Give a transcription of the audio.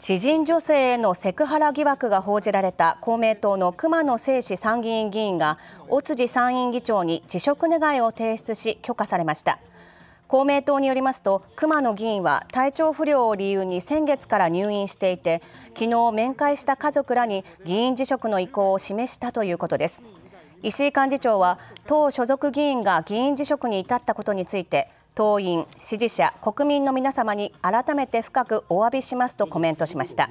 知人女性へのセクハラ疑惑が報じられた公明党の熊野誠志参議院議員が尾辻参院議長に辞職願を提出し許可されました公明党によりますと熊野議員は体調不良を理由に先月から入院していて昨日面会した家族らに議員辞職の意向を示したということです石井幹事長は党所属議員が議員辞職に至ったことについて党員、支持者、国民の皆様に改めて深くお詫びしますとコメントしました。